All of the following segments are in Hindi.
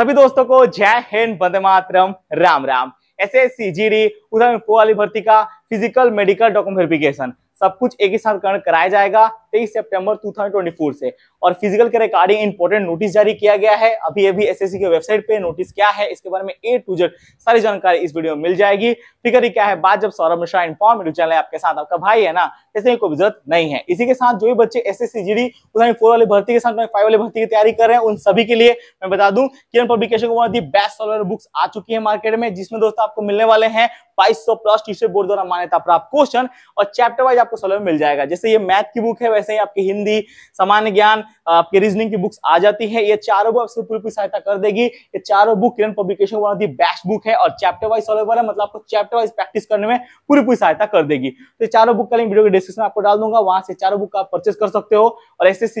सभी दोस्तों को जय हिंद बंदे मातरम Ram Ram S S C G D उदाहरण वाली भर्ती का फिजिकल मेडिकल डॉक्यूमेंट वेरिफिकेशन सब कुछ एक ही साथ ग्रहण कराया जाएगा तेईस सितंबर 2024 से और फिजिकल के रिकॉर्डिंग इंपोर्टेंट नोटिस जारी किया गया है अभी अभी एसएससी के वेबसाइट पे नोटिस क्या है इसके बारे में ए टू जेड सारी जानकारी इस वीडियो में मिल जाएगी फिकर ही क्या है बात जब सौरभ मिश्रा इन्फॉर्मेटिव चैनल आपके साथ आपका भाई है ना इसमें कोई जरूरत नहीं है इसी के साथ जो भी बच्चे एस एस फोर वाले भर्ती के साथ फाइव वाले भर्ती की तैयारी कर रहे हैं उन सभी के लिए मैं बता दूं किरण पब्लिकेशन को बेस्ट सॉलर बुक्स आ चुकी है मार्केट में जिसमें दोस्तों आपको मिलने वाले हैं प्लस टीचर बोर्ड द्वारा मान्यता प्राप्त क्वेश्चन और चैप्टर वाइज आपको सोलह मिल जाएगा जैसे ये मैथ की बुक है वैसे ही आपकी हिंदी सामान्य ज्ञान आपके रीजनिंग की बुक्स आ जाती है ये चारों बुक आपसे पूरी सहायता कर देगी ये चारों book Kiran publication best book है और चैप्टर वाइज है मतलब आपको चैप्टर वाइज प्रैक्टिस करने में पूरी पूरी सहायता कर देगी तो चारों बुक का लिंक वीडियो के डिस्क्रिप्शन आपको डाल दूंगा वहां से चारों बुक आप परचेस कर सकते हो और एस एस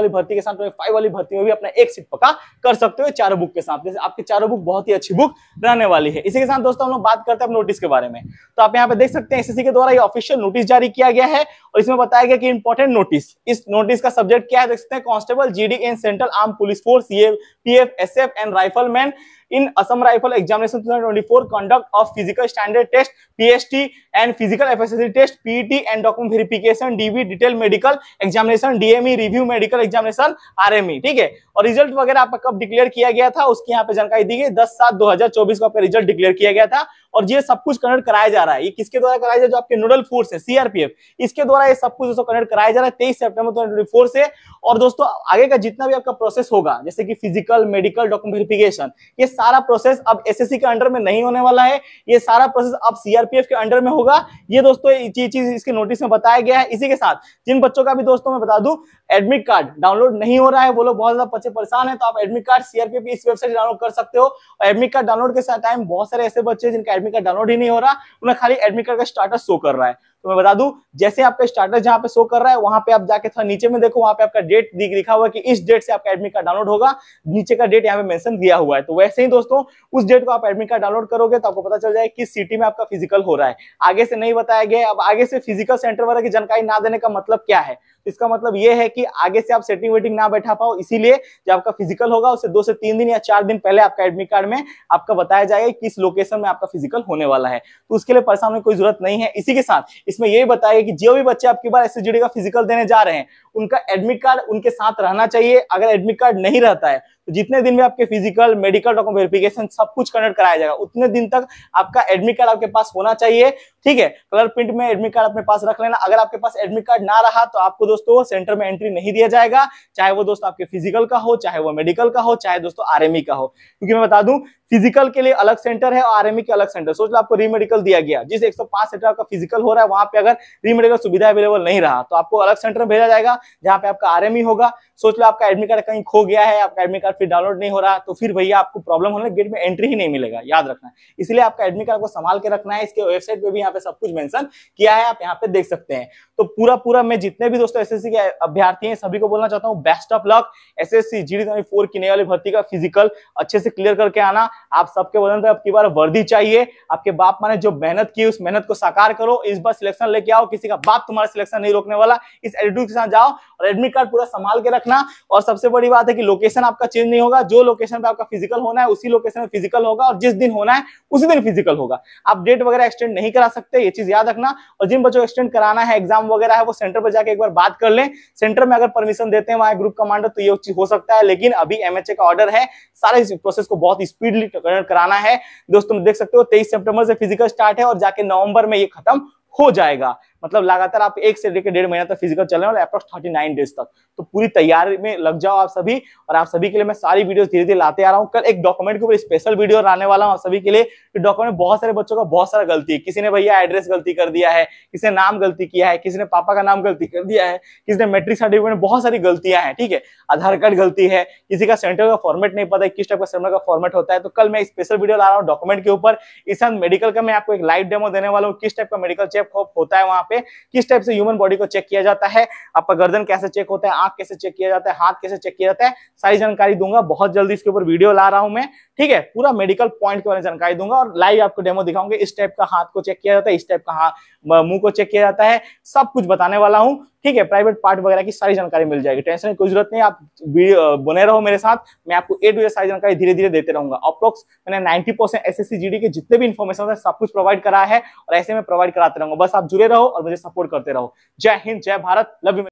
वाली भर्ती के साथ फाइव वाली भर्ती में भी अपना एक सीट कर सकते हो चारों बुक के साथ जैसे आपकी चारों बुक बहुत ही अच्छी बुक रहने वाली है इसी के साथ दोस्तों हम लोग बात करते हैं नोटिस के बारे में तो आप यहाँ पे देख सकते हैं एसएससी के द्वारा ये ऑफिशियल नोटिस जारी किया गया है और इसमें बताया गया कि इंपॉर्टेंट नोटिस इस नोटिस का सब्जेक्ट क्या है देख सकते हैं constable GD in central arm police force ये S SF and rifleman in Assam rifle examination 2024 conduct of physical standard test PST and physical FSSC test PT and document verification DV detail medical examination DME review medical examination RME ठीक है और रिजल्ट वगैरह आपका कब डिक्लेयर किया गया था उसकी यहां पे जानकारी दी गई 10 सात 2024 को आपका रिजल्ट डिक्लेयर किया गया था और ये सब कुछ कनेक्ट कराया जा रहा है ये किसके द्वारा कराया जा रहा है जो आपके नोडल फोर्स है सीआरपीएफ इसके द्वारा ये सब कुछ दोस्तों कनेक्ट कराया जा रहा है 23 सितंबर 2024 से और दोस्तों आगे का जितना भी आपका प्रोसेस होगा जैसे कि फिजिकल मेडिकल डॉक्यूमेंट वेरिफिकेशन ये सारा प्रोसेस अब एसएससी के अंडर में नहीं होने वाला है ये सारा प्रोसेस अब सीआरपीएफ के अंडर में होगा ये दोस्तों चीज इसके नोटिस में बताया गया है इसी के साथ जिन बच्चों का भी दोस्तों मैं बता दू एडमिट कार्ड डाउनलोड नहीं हो रहा है वो लोग बहुत ज्यादा बच्चे परेशान है तो आप एडमिट कार्ड सीआरपीएफ इस वेबसाइट डाउनलोड कर सकते हो और एडमिट कार्ड डाउनलोड के साथ टाइम बहुत सारे ऐसे बच्चे जिनका एडमिट कार्ड डाउनलोड ही नहीं हो रहा उन्हें खाली एडमिट कार्ड का स्टार्टस शो कर रहा है तो मैं बता दू जैसे आपका स्टार्टस जहां पे शो कर रहा है वहां पे आप जाके थोड़ा नीचे में देखो वहां पे आपका डेट लिखा हुआ है कि इस डेट से आपका एडमिट कार्ड डाउनलोड होगा नीचे का डेट यहाँ पे मेंशन दिया हुआ है तो वैसे ही दोस्तों उस डेट को आप एडमिट कार्ड डाउनलोड करोगे तो आपको पता चल जाए किस सिटी में आपका फिजिकल हो रहा है आगे से नहीं बताया गया अब आगे से फिजिकल सेंटर वगैरह की जानकारी ना देने का मतलब क्या है तो इसका मतलब यह है कि आगे से आप सेटिंग वेटिंग ना बैठा पाओ इसीलिए जब आपका फिजिकल होगा उससे दो से तीन दिन या चार दिन पहले आपका एडमिट कार्ड में आपका बताया जाएगा किस लोकेशन में आपका फिजिकल होने वाला है तो उसके लिए परेशान होने की कोई जरूरत नहीं है इसी के साथ इसमें यही बताया कि जो भी बच्चे आपकी बार एस का फिजिकल देने जा रहे हैं उनका एडमिट कार्ड उनके साथ रहना चाहिए अगर एडमिट कार्ड नहीं रहता है तो जितने दिन में आपके फिजिकल मेडिकल डॉक्यूमेंट वेरिफिकेशन सब कुछ कनेक्ट कराया जाएगा उतने दिन तक आपका एडमिट कार्ड आपके पास होना चाहिए ठीक है कलर प्रिंट में एडमिट कार्ड अपने पास रख लेना अगर आपके पास एडमिट कार्ड ना रहा तो आपको दोस्तों सेंटर में एंट्री नहीं दिया जाएगा चाहे वो दोस्तों आपके फिजिकल का हो चाहे वो मेडिकल का हो चाहे दोस्तों आरएमई e का हो क्योंकि मैं बता दूं फिजिकल के लिए अलग सेंटर है और आरएमई e के अलग सेंटर सोच लो आपको रीमेडिकल दिया गया जिस एक सेंटर आपका फिजिकल हो रहा है वहां पे अगर रीमेडिकल सुविधा अवेलेबल नहीं रहा तो आपको अलग सेंटर भेजा जाएगा जहां पे आपका आरएमई e होगा सोच लो आपका एडमिट कार्ड कहीं खो गया है आपका एडमिट कार्ड फिर डाउनलोड नहीं हो रहा तो फिर भैया आपको प्रॉब्लम होने गेट में एंट्री ही नहीं मिलेगा याद रखना इसलिए आपका एडमिट कार्ड को संभाल के रखना है इसके वेबसाइट पे भी यहाँ पे सब कुछ मेंशन किया है आप यहाँ पे देख सकते हैं तो पूरा पूरा मैं जितने भी दोस्तों एस के अभ्यार्थी हैं सभी को बोलना चाहता हूँ best of luck S S C G four की नई वाली भर्ती का फिजिकल अच्छे से क्लियर करके आना आप सबके वजन पर आपकी बार वर्दी चाहिए आपके बाप माने जो मेहनत की उस मेहनत को साकार करो इस बार सिलेक्शन लेके आओ किसी का बाप तुम्हारा सिलेक्शन नहीं रोकने वाला इस एडिट्यूड के साथ जाओ और एडमिट कार्ड पूरा संभाल के रखना और सबसे बड़ी बात है कि लोकेशन आपका चेंज नहीं होगा जो लोकेशन पे आपका फिजिकल होना है उसी लोकेशन में फिजिकल होगा और जिस दिन होना है उसी दिन फिजिकल होगा आप डेट वगैरह एक्सटेंड नहीं करा सकते ये चीज याद रखना और जिन बच्चों को एक्सटेंड कराना है एग्जाम वगैरह है वो सेंटर पर जाकर एक बार बात कर ले सेंटर में अगर परमिशन देते हैं वहां ग्रुप कमांडर तो ये चीज हो सकता है लेकिन अभी एमएचए का ऑर्डर है सारे इस प्रोसेस को बहुत स्पीडली कराना है दोस्तों देख सकते हो तेईस सेप्टेम्बर से फिजिकल स्टार्ट है और जाके नवंबर में ये खत्म हो जाएगा मतलब लगातार आप एक से लेकर डेढ़ महीना तक फिजिकल चल रहे हैं और अप्रॉक्स थर्टी नाइन डेज तक तो पूरी तैयारी में लग जाओ आप सभी और आप सभी के लिए मैं सारी वीडियो धीरे धीरे लाते आ रहा हूँ कल एक डॉक्यूमेंट के ऊपर स्पेशल वीडियो लाने वाला हूँ आप सभी के लिए डॉक्यूमेंट बहुत सारे बच्चों का बहुत सारा गलती है किसी ने भैया एड्रेस गलती कर दिया है किसी ने नाम गलती किया है किसी ने पापा का नाम गलती कर दिया है किसी ने मेट्रिक सर्टिफिकेट में बहुत सारी गलतियां हैं ठीक है आधार कार्ड गलती है किसी का सेंटर का फॉर्मेट नहीं पता है किस टाइप का सेंटर का फॉर्मेट होता है तो कल मैं स्पेशल वीडियो ला रहा हूँ डॉक्यूमेंट के ऊपर इस मेडिकल का मैं आपको एक लाइव डेमो देने वाला हूँ किस टाइप का मेडिकल चेकअप होता है वहाँ पे किस टाइप से ह्यूमन बॉडी को चेक किया जाता है आपका गर्दन कैसे चेक होता है आंख कैसे चेक किया जाता है हाथ कैसे चेक किया जाता है सारी जानकारी दूंगा बहुत जल्दी इसके ऊपर वीडियो ला रहा हूं मैं ठीक है पूरा मेडिकल पॉइंट के बारे में जानकारी दूंगा और लाइव आपको डेमो दिखाऊंगे इस टाइप का हाथ को चेक किया जाता है इस टाइप का हाथ मुंह को चेक किया जाता है सब कुछ बताने वाला हूँ ठीक है प्राइवेट पार्ट वगैरह की सारी जानकारी मिल जाएगी टेंशन की कोई जरूरत नहीं आप बने रहो मेरे साथ मैं आपको ए टू ए सारी जानकारी धीरे धीरे देते रहूंगा अप्रोक्स मैंने 90 परसेंट एस के जितने भी इन्फॉर्मेशन है सब कुछ प्रोवाइड करा है और ऐसे में प्रोवाइड कराते रहूंगा बस आप जुड़े रहो और मुझे सपोर्ट करते रहो जय हिंद जय भारत लव यू